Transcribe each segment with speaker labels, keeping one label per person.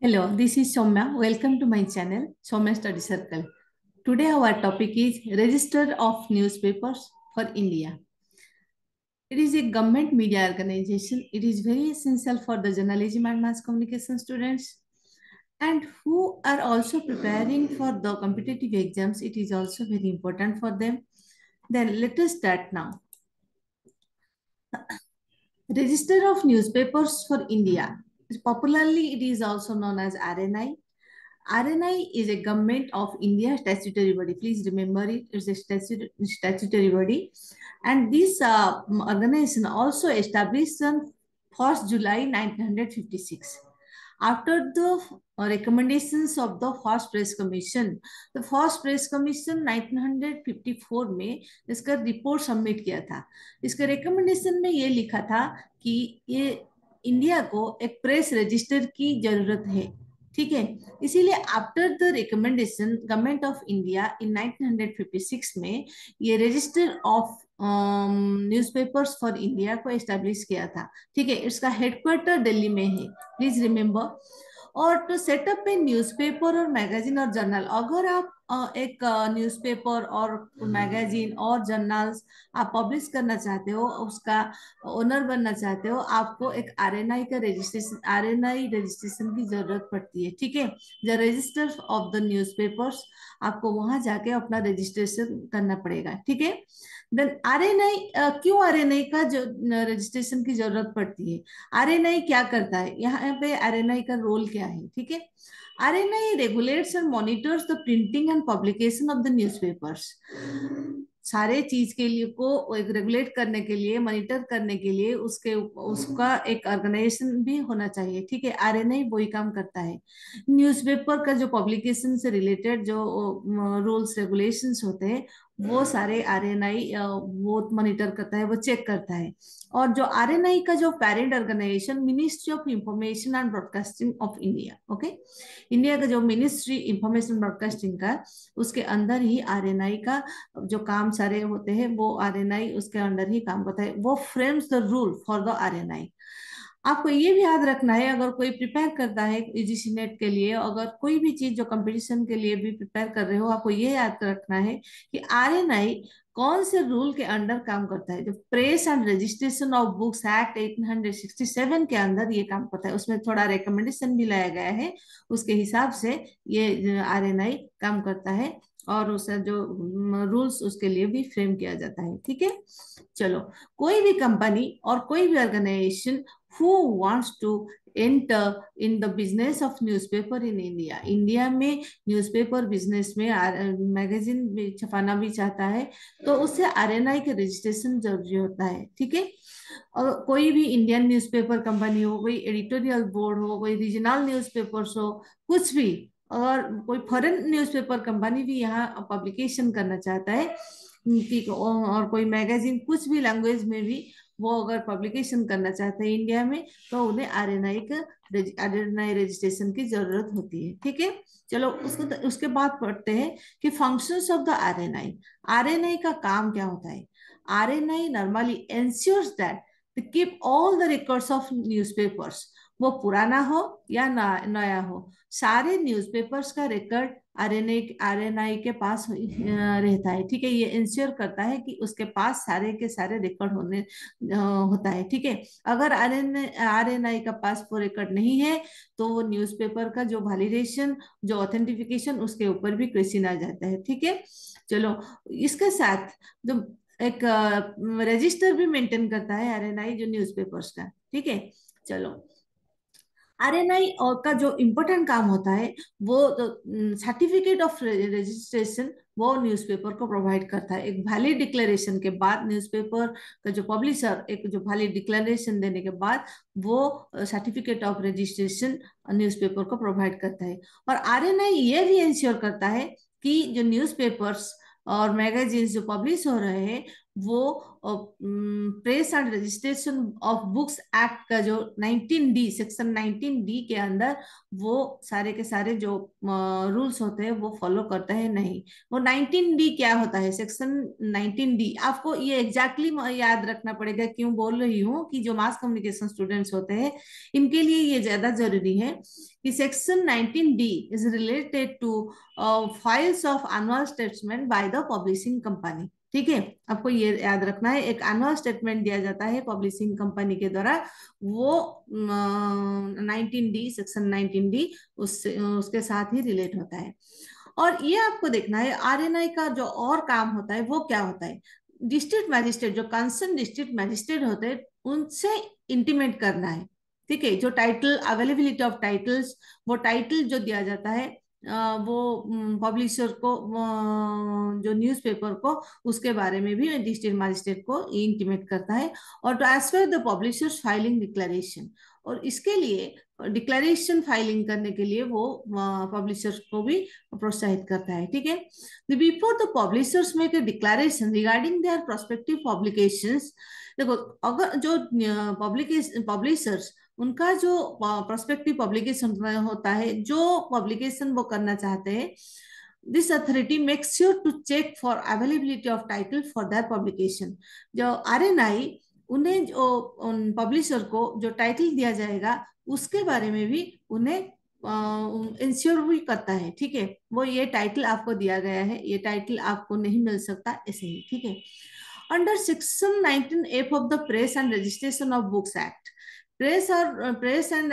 Speaker 1: Hello, this is Somya. Welcome to my channel, Somya Study Circle. Today our topic is Register of Newspapers for India. It is a government media organization. It is very essential for the journalism and mass communication students and who are also preparing for the competitive exams. It is also very important for them. Then let us start now. Register of Newspapers for India popularly it is also known as RNI. RNI is a government of India statutory body. Please remember it. It's a statutory, statutory body. And this uh, organization also established on 1st July 1956. After the recommendations of the First Press Commission, the First Press Commission 1954 में इसका report submit किया था इसके recommendation में ये लिखा था कि ये इंडिया को एक प्रेस रजिस्टर की जरूरत है ठीक है इसीलिए after the recommendation government of India in 1956 में ये register of newspapers for India को एस्टेब्लिश किया था ठीक है इसका हेडक्वार्टर दिल्ली में है प्लीज रिमेम्बर और टू सेटअप ए पेपर और मैगजीन और जर्नल अगर आप एक न्यूज़पेपर और मैगजीन हम्म, हम्म, हम्म। और जर्नल्स आप पब्लिश करना चाहते हो उसका ओनर बनना चाहते हो आपको एक आर का रजिस्ट्रेशन आर रजिस्ट्रेशन की जरूरत पड़ती है ठीक है the register of the newspapers आपको वहां जाके अपना रजिस्ट्रेशन करना पड़ेगा ठीक है देन आर क्यों आर का जो रजिस्ट्रेशन की जरूरत पड़ती है आर क्या करता है यहाँ पे आर का रोल क्या है ठीक है are regulates and monitors the printing and publication of the newspapers सारे चीज के लिए को एक रेगुलेट करने के लिए मॉनिटर करने के लिए उसके उसका एक ऑर्गेनाइजेशन भी होना चाहिए ठीक है आर एन आई वही काम करता है न्यूज़पेपर का जो पब्लिकेशन से रिलेटेड जो रूल्स रेगुलेशंस होते हैं वो सारे आर एन आई वो मॉनिटर करता है वो चेक करता है और जो आर एन आई का जो parent organization ministry of information and broadcasting of India okay India का जो मिनिस्ट्री इंफॉर्मेशन ब्रॉडकास्टिंग का उसके अंदर ही आर एन आई का जो काम सारे होते हैं वो आर एन आई उसके अंदर ही काम करता है वो frames the rule for the R आपको ये भी याद रखना है अगर कोई प्रिपेयर करता है यूजीसी नेट के लिए अगर कोई भी चीज जो कंपटीशन के लिए भी प्रिपेयर कर रहे हो आपको ये याद रखना है कि आर एन आई कौन से रूल के अंडर काम करता है जो press and registration of books act 1867 के अंदर ये काम करता है उसमें थोड़ा रिकमेंडेशन भी लाया गया है उसके हिसाब से ये आर एन आई काम करता है और उसका जो रूल्स उसके लिए भी फ्रेम किया जाता है ठीक है चलो कोई भी कंपनी और कोई भी organization who wants to enter in the business of newspaper in India India में न्यूज़पेपर बिजनेस में मैगजीन भी छपाना भी चाहता है तो उससे आर एन आई के रजिस्ट्रेशन जरूरी होता है ठीक है और कोई भी इंडियन न्यूज़पेपर कंपनी हो कोई एडिटोरियल बोर्ड हो कोई रीजनल न्यूज़पेपर्स हो कुछ भी और कोई फॉरेन न्यूज़पेपर कंपनी भी यहाँ पब्लिकेशन करना चाहता है और कोई मैगजीन कुछ भी लैंग्वेज में भी वो अगर पब्लिकेशन करना चाहते हैं इंडिया में तो उन्हें आर एन आई का आर एन आई रजिस्ट्रेशन की जरूरत होती है ठीक है चलो उसको तो, उसके बाद पढ़ते हैं कि function of the R N I R N I का काम क्या होता है R N I normally ensures that keep all the records of news papers वो पुराना हो या नया हो सारे न्यूज़पेपर्स का रिकॉर्ड आरएनए आरएनआई के पास रहता है ठीक है ये इंश्योर करता है कि उसके पास सारे के सारे रिकॉर्ड होने होता है ठीक है अगर आरएनए आरएनआई का पास वो रिकॉर्ड नहीं है तो वो न्यूज़पेपर का जो वैलिडेशन जो ऑथेंटिफिकेशन उसके ऊपर भी क्वेश्चन आ जाता है ठीक है चलो इसके साथ जो एक रजिस्टर भी मेंटेन करता है आरएनआई जो न्यूज़पेपर्स का ठीक है चलो आर एन आई का जो इम्पोर्टेंट काम होता है वो सर्टिफिकेट ऑफ रजिस्ट्रेशन वो न्यूज़पेपर को प्रोवाइड करता है एक वैलिड डिक्लेरेशन के बाद न्यूज़पेपर का जो पब्लिशर एक जो वैलिड डिक्लेरेशन देने के बाद वो सर्टिफिकेट ऑफ रजिस्ट्रेशन न्यूज़पेपर को प्रोवाइड करता है और आर एन आई ये भी इंश्योर करता है कि जो न्यूज़पेपर्स और मैगजीन्स जो पब्लिश हो रहे हैं वो press and registration of books act का जो 19 डी सेक्शन 19 डी के अंदर वो सारे के सारे जो रूल्स होते हैं वो फॉलो करता है नहीं वो 19 डी क्या होता है सेक्शन 19 डी आपको ये एग्जैक्टली exactly याद रखना पड़ेगा क्यों बोल रही हूँ कि जो मास कम्युनिकेशन स्टूडेंट्स होते हैं इनके लिए ये ज्यादा जरूरी है कि section nineteen D is related to files of annual statement by the publishing company ठीक है आपको ये याद रखना है एक एनुअल स्टेटमेंट दिया जाता है पब्लिशिंग कंपनी के द्वारा वो nineteen D section nineteen D उससे उसके साथ ही रिलेट होता है और ये आपको देखना है आरएनआई का जो और काम होता है वो क्या होता है डिस्ट्रिक्ट मैजिस्ट्रेट जो कंसर्न डिस्ट्रिक्ट मैजिस्ट्रेट होते हैं उनसे इंटीमेट करना है ठीक है जो टाइटल अवेलेबिलिटी ऑफ टाइटल्स वो टाइटल जो दिया जाता है वो पब्लिशर को जो न्यूज़पेपर को उसके बारे में भी डिस्ट्रिक्ट मजिस्ट्रेट को इंटीमेट करता है और to as per the publishers filing declaration और इसके लिए डिक्लेरेशन फाइलिंग करने के लिए वो पब्लिशर्स को भी प्रोत्साहित करता है ठीक है before the publishers make a declaration regarding their prospective publications देखो अगर जो पब्लिकेशन पब्लिशर्स उनका जो प्रोस्पेक्टिव पब्लिकेशन होता है जो पब्लिकेशन वो करना चाहते हैं this authority makes sure to check for availability of title for their publication जो आर उन्हें जो पब्लिशर को जो टाइटल दिया जाएगा उसके बारे में भी उन्हें इंश्योर भी करता है ठीक है वो ये टाइटल आपको दिया गया है ये टाइटल आपको नहीं मिल सकता ऐसे ही ठीक है under section nineteen F of the press and registration of books act press और press and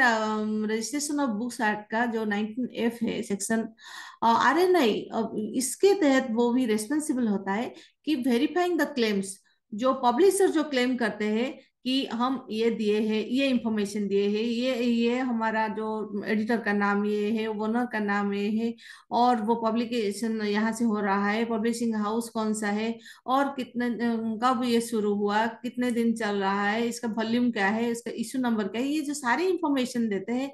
Speaker 1: registration of books act का जो नाइनटीन एफ है सेक्शन आर एन आई इसके तहत वो भी रेस्पॉन्सिबल होता है कि वेरीफाइंग द क्लेम्स जो पब्लिशर जो क्लेम करते हैं कि हम ये दिए हैं ये इंफॉर्मेशन दिए हैं ये ये हमारा जो एडिटर का नाम ये है ओनर का नाम ये है और वो पब्लिकेशन यहाँ से हो रहा है पब्लिशिंग हाउस कौन सा है और कितने कब ये शुरू हुआ कितने दिन चल रहा है इसका वॉल्यूम क्या है इसका इशू नंबर क्या है ये जो सारी इंफॉर्मेशन देते हैं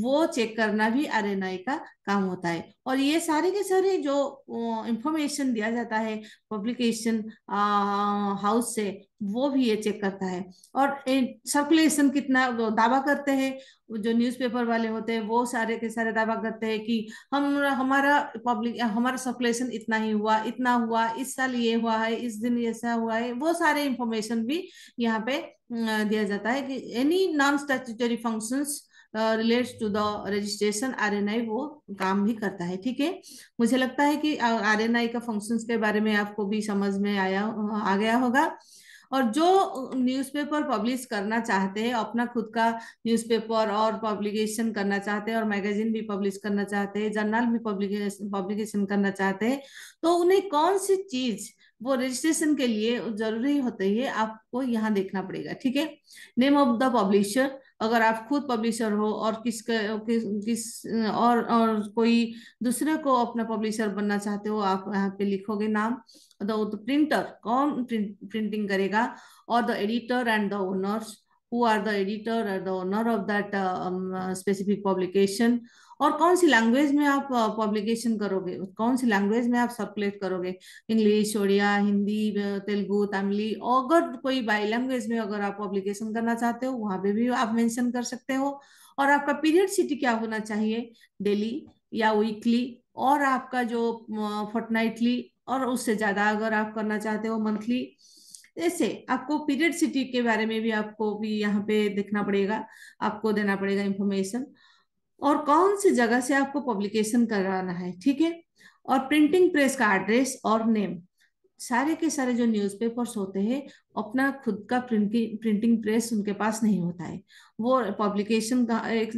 Speaker 1: वो चेक करना भी आर का काम होता है और ये सारे के सारे जो इंफॉर्मेशन दिया जाता है पब्लिकेशन हाउस से वो भी ये चेक करता है और सर्कुलेशन कितना दावा करते हैं जो न्यूज़पेपर वाले होते हैं वो सारे के सारे दावा करते हैं कि हम हमारा पब्लिक हमारा सर्कुलेशन इतना ही हुआ इतना हुआ इस साल ये हुआ है इस दिन ऐसा हुआ है वो सारे इंफॉर्मेशन भी यहाँ पे दिया जाता है कि any non statutory functions relates to the registration आई वो काम भी करता है ठीक है मुझे लगता है कि आर एन आई का फंक्शन के बारे में आपको भी समझ में आया आ गया होगा और जो न्यूज़पेपर पब्लिश करना चाहते हैं अपना खुद का न्यूज़पेपर और पब्लिकेशन करना चाहते हैं और मैगजीन भी पब्लिश करना चाहते हैं जर्नल भी पब्लिकेशन पब्लिकेशन करना चाहते हैं तो उन्हें कौन सी चीज़ वो रजिस्ट्रेशन के लिए जरूरी होते ही आपको यहाँ देखना पड़ेगा ठीक है नेम ऑफ द पब्लिशर अगर आप खुद पब्लिशर हो और किस किस किस और और कोई दूसरे को अपना पब्लिशर बनना चाहते हो आप यहाँ पे लिखोगे नाम द प्रिंटर कौन प्रिंटिंग करेगा और the editor and the owners who are the editor or the owner of that uh, um, uh, specific publication और कौन सी लैंग्वेज में आप पब्लिकेशन uh, करोगे कौन सी लैंग्वेज में आप सर्कुलेट करोगे इंग्लिश ओडिया हिंदी तेलुगु तमिली अगर कोई बाई लैंग्वेज में अगर आप पब्लिकेशन करना चाहते हो वहां पे भी आप मेंशन कर सकते हो और आपका पीरियड सिटी क्या होना चाहिए डेली या वीकली और आपका जो फोर्टनाइटली और उससे ज्यादा अगर आप करना चाहते हो मंथली जैसे आपको पीरियड सिटी के बारे में भी आपको भी यहाँ पे देखना पड़ेगा आपको देना पड़ेगा इंफॉर्मेशन और कौन सी जगह से आपको पब्लिकेशन करवाना है ठीक है और प्रिंटिंग प्रेस का एड्रेस और नेम सारे के सारे जो न्यूज़पेपर्स होते हैं अपना खुद का प्रिंटिंग प्रिंटिंग प्रेस उनके पास नहीं होता है वो पब्लिकेशन का एक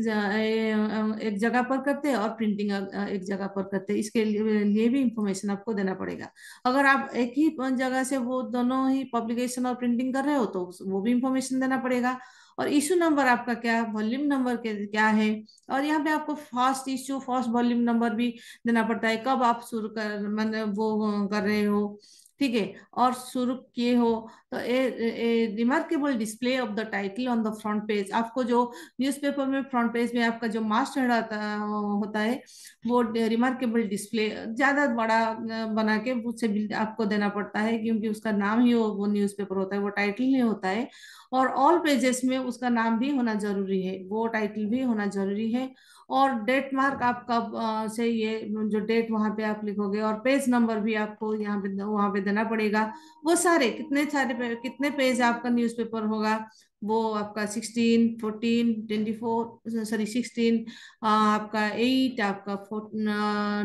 Speaker 1: एक जगह पर करते हैं और प्रिंटिंग एक जगह पर करते हैं इसके लिए भी इंफॉर्मेशन आपको देना पड़ेगा अगर आप एक ही जगह से वो दोनों ही पब्लिकेशन और प्रिंटिंग कर रहे हो तो वो भी इंफॉर्मेशन देना पड़ेगा और इशू नंबर आपका क्या वॉल्यूम नंबर क्या है और यहाँ पे आपको first issue first volume number भी देना पड़ता है कब आप शुरू कर मतलब वो कर रहे हो ठीक है और शुरू किए हो तो a, a remarkable display of the title on the front page आपको जो न्यूज़पेपर में फ्रंट पेज में आपका जो मास्ट रहता होता है वो रिमार्केबल डिस्प्ले ज़्यादा बड़ा बना के उससे आपको देना पड़ता है क्योंकि उसका नाम ही वो न्यूज़पेपर होता है वो टाइटल ही होता है और ऑल पेजेस में उसका नाम भी होना जरूरी है वो टाइटल भी होना जरूरी है और डेट मार्क आप कब से ये जो डेट वहां पे आप लिखोगे और पेज नंबर भी आपको यहाँ पे वहां पे देना पड़ेगा वो सारे कितने सारे पे, कितने पेज आपका न्यूज़पेपर होगा वो आपका sixteen fourteen twenty four sorry sixteen आपका एट आपका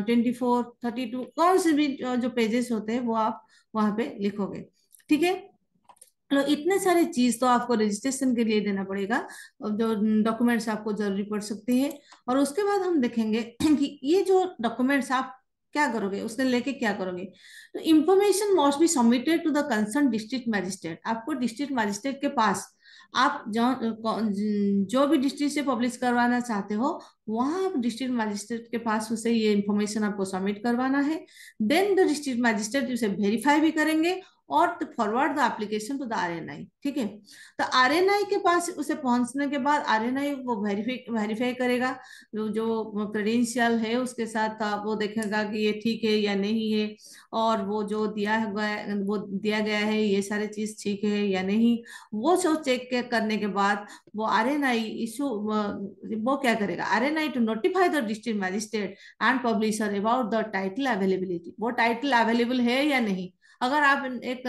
Speaker 1: ट्वेंटी फोर थर्टी टू कौन से भी जो पेजेस होते हैं वो आप वहां पे लिखोगे ठीक है तो इतने सारे चीज तो आपको रजिस्ट्रेशन के लिए देना पड़ेगा जो डॉक्यूमेंट्स आपको जरूरी पड़ सकते हैं और उसके बाद हम देखेंगे कि ये जो डॉक्यूमेंट्स आप क्या करोगे उसने लेके क्या करोगे तो information must be submitted to the concern district magistrate आपको डिस्ट्रिक्ट मैजिस्ट्रेट के पास आप जो जो भी डिस्ट्रिक्ट से पब्लिश करवाना चाहते हो वहां डिस्ट्रिक्ट मजिस्ट्रेट के पास उसे ये इंफॉर्मेशन आपको सबमिट करवाना है देन द डिस्ट्रिक्ट मजिस्ट्रेट उसे वेरीफाई भी करेंगे और forward the application to the RNI ठीक है तो आरएनआई के पास उसे पहुंचने के बाद आरएनआई वो वेरीफाई वेरीफाई करेगा जो जो क्रेडेंशियल है उसके साथ वो देखेगा कि ये ठीक है या नहीं है और वो जो दिया गया वो दिया गया है ये सारे चीज ठीक है या नहीं वो सब चेक करने के बाद वो आर एन आई इशू वो क्या करेगा R N to notify the district magistrate and publisher about the title availability. what title available है या नहीं अगर आप एक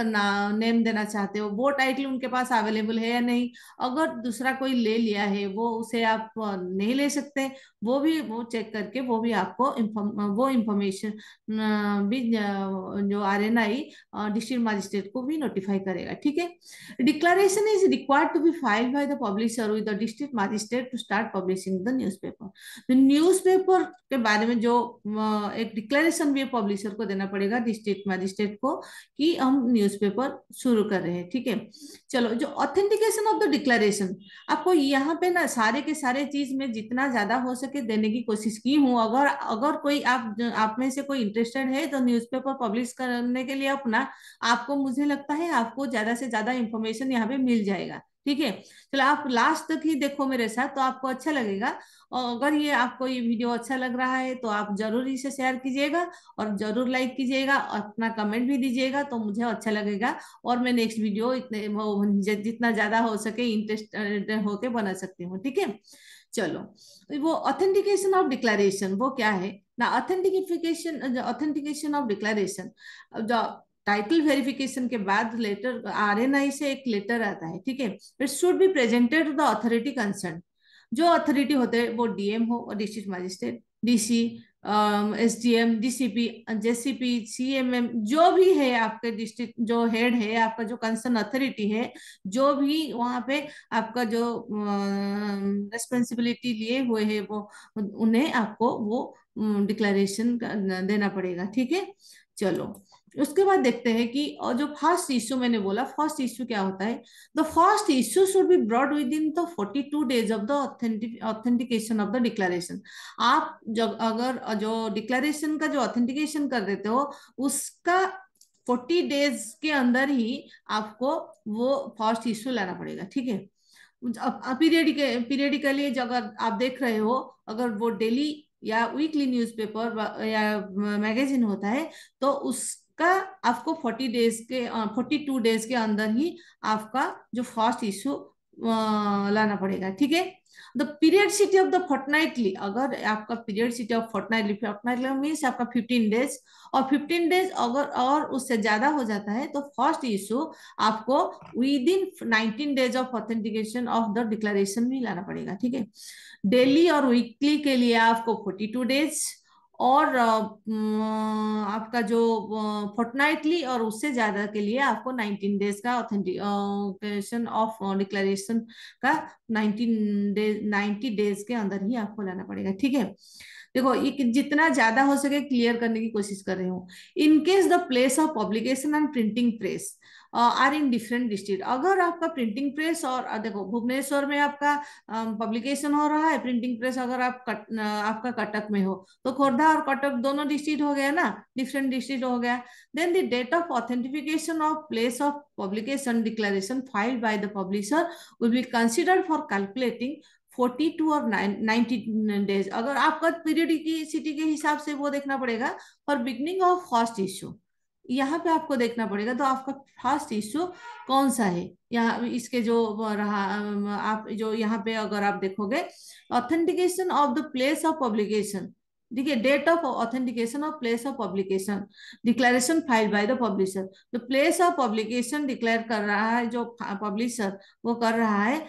Speaker 1: नेम देना चाहते हो वो टाइटल उनके पास अवेलेबल है या नहीं अगर दूसरा कोई ले लिया है वो उसे आप नहीं ले सकते वो भी वो चेक करके वो भी आपको वो इंफॉर्मेशन भी जो R N I district magistrate को भी नोटिफाई करेगा ठीक है declaration is required to be file by the publisher with the district magistrate to start publishing the news paper the paper के बारे में जो एक डिक्लेरेशन भी पब्लिशर को देना पड़ेगा डिस्ट्रिक्ट मजिस्ट्रेट को कि हम न्यूज़पेपर शुरू कर रहे हैं ठीक है चलो जो ऑथेंटिकेशन ऑफ द डिक्लेरेशन आपको यहाँ पे ना सारे के सारे चीज में जितना ज्यादा हो सके देने की कोशिश की हूँ अगर अगर कोई आप आप में से कोई इंटरेस्टेड है तो न्यूज़पेपर पब्लिश करने के लिए अपना आपको मुझे लगता है आपको ज्यादा से ज्यादा इंफॉर्मेशन यहाँ पे मिल जाएगा ठीक है चलो आप लास्ट तक ही देखो मेरे साथ तो आपको अच्छा लगेगा और अगर ये आपको ये वीडियो अच्छा लग रहा है तो आप जरूर इसे शेयर कीजिएगा और जरूर लाइक कीजिएगा और अपना कमेंट भी दीजिएगा तो मुझे अच्छा लगेगा और मैं नेक्स्ट वीडियो इतने जितना ज्यादा हो सके इंटरेस्ट होके बना सकती हूँ ठीक है चलो वो ऑथेंटिकेशन ऑफ डिक्लेरेशन वो क्या है ना authentication authentication of declaration title verification के बाद लेटर आई से एक लेटर आता है ठीक है it should be presented to the authority concern जो अथॉरिटी होते हैं वो डीएम हो और district magistrate DC S D M C M M जो भी है आपके डिस्ट्रिक्ट जो हेड है आपका जो कंसर्न अथॉरिटी है जो भी वहाँ पे आपका जो रेस्पॉन्सिबिलिटी um, लिए हुए है वो उन्हें आपको वो डिक्लेरेशन um, देना पड़ेगा ठीक है चलो उसके बाद देखते हैं कि और जो फर्स्ट इश्यू मैंने बोला फर्स्ट इश्यू क्या होता है the first issue should be brought within the forty two days of the authentication of the declaration आप जब अगर जो डिक्लेरेशन का जो ऑथेंटिकेशन कर देते हो उसका फोर्टी डेज के अंदर ही आपको वो फर्स्ट इश्यू लाना पड़ेगा ठीक है पीरियडिक पीरियडिकली अगर आप देख रहे हो अगर वो डेली या वीकली न्यूज़पेपर या मैगजीन होता है तो उस का आपको फोर्टी डेज के फोर्टी टू डेज के अंदर ही आपका जो फर्स्ट इश्यू लाना पड़ेगा ठीक है the periodicity of the fortnightly अगर आपका periodicity of fortnightly fortnightly means आपका फिफ्टीन डेज और 15 डेज अगर और उससे ज्यादा हो जाता है तो फर्स्ट इशू आपको within nineteen days of authentication of the declaration भी लाना पड़ेगा ठीक है डेली और वीकली के लिए आपको फोर्टी टू डेज और आपका जो फोर्टनाइटली और उससे ज्यादा के लिए आपको 19 डेज का ऑथेंटिकेशन ऑफ डिक्लेरेशन का 19 डेज 90 डेज के अंदर ही आपको लाना पड़ेगा ठीक है देखो ये जितना ज्यादा हो सके क्लियर करने की कोशिश कर रही हूँ in case the place of publication and printing press are in different district अगर आपका प्रिंटिंग प्रेस और देखो भुवनेश्वर में आपका पब्लिकेशन हो रहा है प्रिंटिंग प्रेस अगर आप कट, आपका कटक में हो तो खोर्धा और कटक दोनों डिस्ट्रिक्ट हो गया ना डिफरेंट डिस्ट्रिक्ट हो गया then the date of authentification of place of publication declaration file by the publisher will be considered for calculating 42 और 90 डेज अगर आपका पीरियड की सिटी के हिसाब से वो देखना पड़ेगा for beginning of first issue यहाँ पे आपको देखना पड़ेगा तो आपका फर्स्ट इश्यू कौन सा है यहाँ इसके जो रहा आप जो यहाँ पे अगर आप देखोगे authentication of the place of publication ठीक है date of authentication of place of publication declaration file by the publisher the place of publication declare कर रहा है जो पब्लिशर वो कर रहा है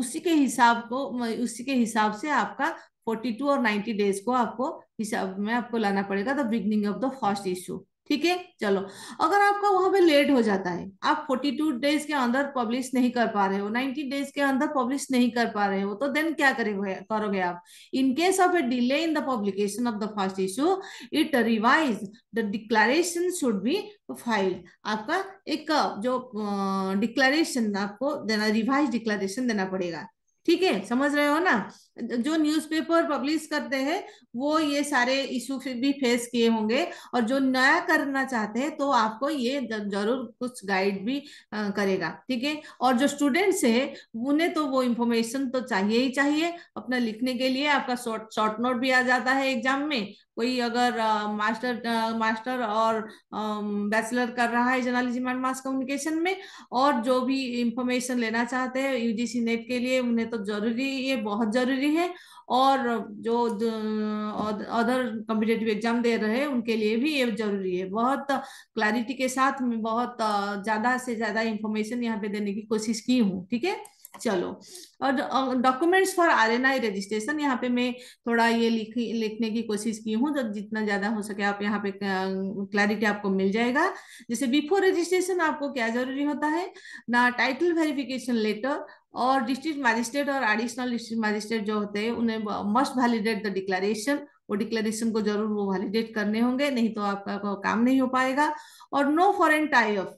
Speaker 1: उसी के हिसाब को उसी के हिसाब से आपका 42 और 90 डेज को आपको हिसाब में आपको लाना पड़ेगा the beginning of the first issue ठीक है चलो अगर आपका वहां पे लेट हो जाता है आप 42 डेज के अंदर पब्लिश नहीं कर पा रहे हो 90 डेज के अंदर पब्लिश नहीं कर पा रहे हो तो देन क्या करेंगे करोगे आप in case of a delay in the publication of the first issue it revise the declaration should be file आपका एक जो डिक्लेरेशन आपको देना रिवाइज डिक्लेरेशन देना पड़ेगा ठीक है समझ रहे हो ना जो न्यूज़पेपर पब्लिश करते हैं वो ये सारे इशू भी फेस किए होंगे और जो नया करना चाहते हैं तो आपको ये जरूर कुछ गाइड भी करेगा ठीक है और जो स्टूडेंट्स है उन्हें तो वो इन्फॉर्मेशन तो चाहिए ही चाहिए अपना लिखने के लिए आपका शॉर्ट शॉर्ट नोट भी आ जाता है एग्जाम में कोई अगर मास्टर मास्टर और बैचलर कर रहा है जर्नलिज्म एंड मास कम्युनिकेशन में और जो भी इंफॉर्मेशन लेना चाहते हैं यूजीसी नेट के लिए उन्हें तो जरूरी ये बहुत जरूरी है और जो अदर कम्पिटेटिव एग्जाम दे रहे हैं उनके लिए भी ये जरूरी है बहुत क्लैरिटी के साथ में बहुत ज्यादा से ज्यादा इंफॉर्मेशन यहाँ पे देने की कोशिश की हूँ ठीक है चलो और documents for R N I registration यहाँ पे मैं थोड़ा ये लिख लिखने की कोशिश की हूँ तो जितना ज्यादा हो सके आप यहाँ पे क्लैरिटी आपको मिल जाएगा जैसे बिफोर रजिस्ट्रेशन आपको क्या जरूरी होता है ना टाइटल वेरिफिकेशन लेटर और डिस्ट्रिक्ट मजिस्ट्रेट और एडिशनल डिस्ट्रिक्ट मजिस्ट्रेट जो होते हैं उन्हें मस्ट वैलिडेट द डिक्लेरेशन वो डिक्लेरेशन को जरूर वो वैलिडेट करने होंगे नहीं तो आपका को काम नहीं हो पाएगा और no foreign tie of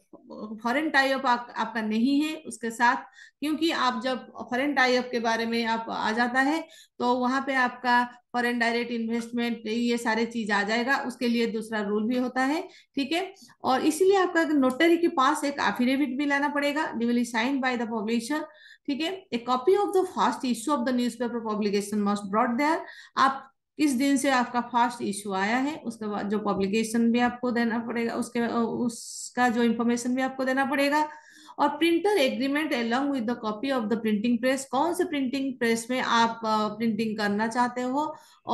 Speaker 1: foreign tie of आपका नहीं है उसके साथ क्योंकि आप जब फॉरेन टाई ऑफ के बारे में आप आ जाता है तो वहां पे आपका फॉरेन डायरेक्ट इन्वेस्टमेंट ये सारे चीज आ जाएगा उसके लिए दूसरा रूल भी होता है ठीक है और इसीलिए आपका नोटरी के पास एक एफिडेविट भी लाना पड़ेगा डि साइन बाय द पब्लिशर ठीक है a copy of the first issue of the newspaper publication must brought there आप किस दिन से आपका फर्स्ट इश्यू आया है उसके बाद जो पब्लिकेशन भी आपको देना पड़ेगा उसके उसका जो इंफॉर्मेशन भी आपको देना पड़ेगा और printer agreement along with the copy of the printing press कौन से प्रिंटिंग प्रेस में आप प्रिंटिंग करना चाहते हो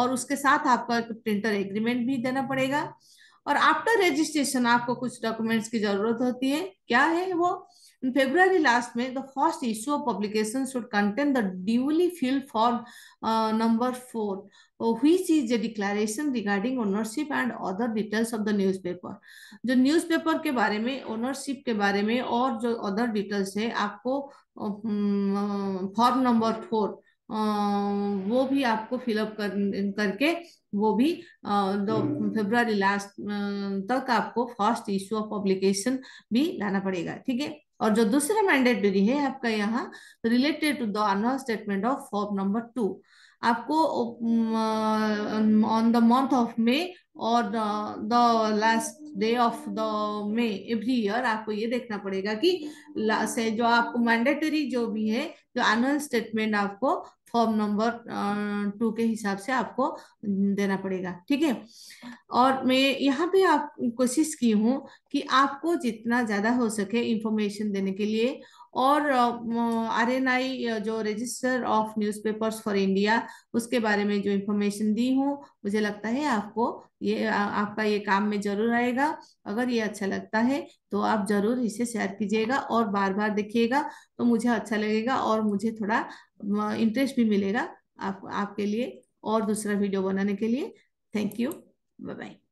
Speaker 1: और उसके साथ आपका प्रिंटर एग्रीमेंट भी देना पड़ेगा और आफ्टर रजिस्ट्रेशन आपको कुछ डॉक्यूमेंट्स की जरूरत होती है क्या है वो फेब्रुवरी लास्ट में the first issue of publication should contain the duly fill form number four हुई is declaration regarding ownership and other details of the news paper जो न्यूज पेपर के बारे में ओनरशिप के बारे में और जो अदर डिटेल्स है आपको फॉर्म नंबर फोर वो भी आपको फिलअप कर करके वो भी फेब्रुआरी लास्ट तक आपको फर्स्ट इश्यू ऑफ पब्लिकेशन भी लाना पड़ेगा ठीक है और जो दूसरा मैंडेटरी है आपका यहाँ related to the annual statement of form number two आपको on the month of May और the last day of the May every year आपको ये देखना पड़ेगा कि से जो आपको मैंडेटरी जो भी है जो एनुअल स्टेटमेंट आपको फॉर्म नंबर टू के हिसाब से आपको देना पड़ेगा ठीक है और मैं यहाँ पे आप कोशिश की हूँ कि आपको जितना ज़्यादा हो सके इंफॉर्मेशन देने के लिए और आर एन आई जो register of newspapers for India उसके बारे में जो इंफॉर्मेशन दी हूँ मुझे लगता है आपको ये आ, आपका ये काम में जरूर आएगा अगर ये अच्छा लगता है तो आप जरूर इसे शेयर कीजिएगा और बार बार देखिएगा तो मुझे अच्छा लगेगा और मुझे थोड़ा इंटरेस्ट भी मिलेगा आप आपके लिए और दूसरा वीडियो बनाने के लिए थैंक यू बाय बाय